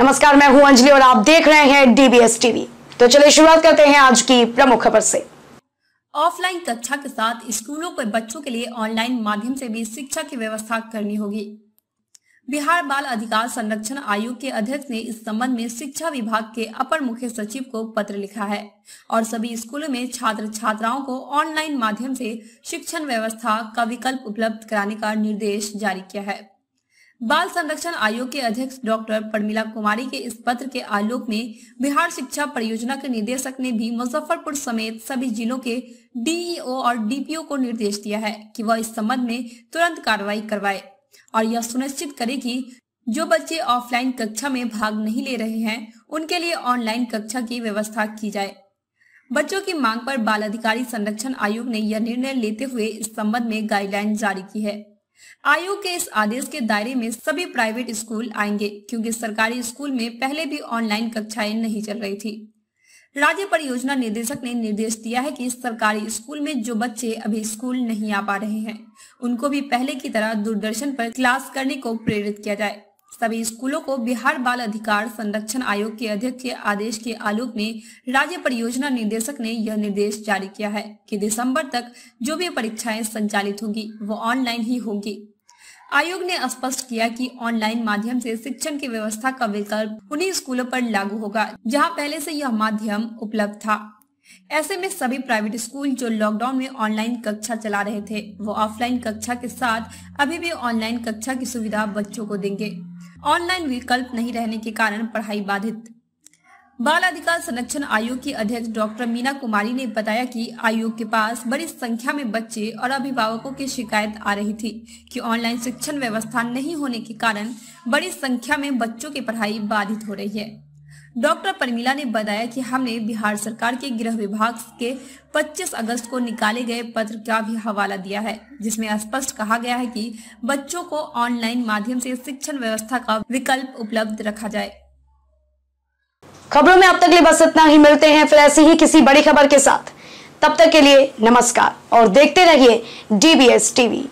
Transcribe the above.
नमस्कार मैं हूं अंजलि और आप देख रहे हैं डीबीएस टीवी तो चलिए शुरुआत करते हैं आज की प्रमुख खबर से ऑफलाइन कक्षा के साथ स्कूलों पर बच्चों के लिए ऑनलाइन माध्यम से भी शिक्षा की व्यवस्था करनी होगी बिहार बाल अधिकार संरक्षण आयोग के अध्यक्ष ने इस संबंध में शिक्षा विभाग के अपर मुख्य सचिव को पत्र लिखा है और सभी स्कूलों में छात्र छात्राओं को ऑनलाइन माध्यम से शिक्षण व्यवस्था का विकल्प उपलब्ध कराने का निर्देश जारी किया है बाल संरक्षण आयोग के अध्यक्ष डॉक्टर प्रमिला कुमारी के इस पत्र के आलोक में बिहार शिक्षा परियोजना के निदेशक ने भी मुजफ्फरपुर समेत सभी जिलों के डीईओ और डीपीओ को निर्देश दिया है कि वह इस संबंध में तुरंत कार्रवाई करवाए और यह सुनिश्चित करे कि जो बच्चे ऑफलाइन कक्षा में भाग नहीं ले रहे हैं उनके लिए ऑनलाइन कक्षा की व्यवस्था की जाए बच्चों की मांग पर बाल अधिकारी संरक्षण आयोग ने यह निर्णय लेते हुए इस संबंध में गाइडलाइन जारी की है आयोग के इस आदेश के दायरे में सभी प्राइवेट स्कूल आएंगे क्योंकि सरकारी स्कूल में पहले भी ऑनलाइन कक्षाएं नहीं चल रही थी राज्य परियोजना निदेशक ने निर्देश दिया है कि सरकारी स्कूल में जो बच्चे अभी स्कूल नहीं आ पा रहे हैं उनको भी पहले की तरह दूरदर्शन पर क्लास करने को प्रेरित किया जाए सभी स्कूलों को बिहार बाल अधिकार संरक्षण आयोग के अध्यक्ष के आदेश के आलोक में राज्य परियोजना निदेशक ने यह निर्देश जारी किया है कि दिसंबर तक जो भी परीक्षाएं संचालित होगी वो ऑनलाइन ही होगी आयोग ने स्पष्ट किया कि ऑनलाइन माध्यम से शिक्षण की व्यवस्था का विकल्प उन्हीं स्कूलों पर लागू होगा जहाँ पहले से यह माध्यम उपलब्ध था ऐसे में सभी प्राइवेट स्कूल जो लॉकडाउन में ऑनलाइन कक्षा चला रहे थे वो ऑफलाइन कक्षा के साथ अभी भी ऑनलाइन कक्षा की सुविधा बच्चों को देंगे ऑनलाइन विकल्प नहीं रहने के कारण पढ़ाई बाधित बाल अधिकार संरक्षण आयोग की अध्यक्ष डॉक्टर मीना कुमारी ने बताया कि आयोग के पास बड़ी संख्या में बच्चे और अभिभावकों की शिकायत आ रही थी कि ऑनलाइन शिक्षण व्यवस्था नहीं होने के कारण बड़ी संख्या में बच्चों की पढ़ाई बाधित हो रही है डॉक्टर परमिला ने बताया कि हमने बिहार सरकार के गृह विभाग के 25 अगस्त को निकाले गए पत्र का भी हवाला दिया है जिसमें स्पष्ट कहा गया है कि बच्चों को ऑनलाइन माध्यम से शिक्षण व्यवस्था का विकल्प उपलब्ध रखा जाए खबरों में अब तक लिए बस इतना ही मिलते हैं फिर ऐसी ही किसी बड़ी खबर के साथ तब तक के लिए नमस्कार और देखते रहिए डीबीएस टीवी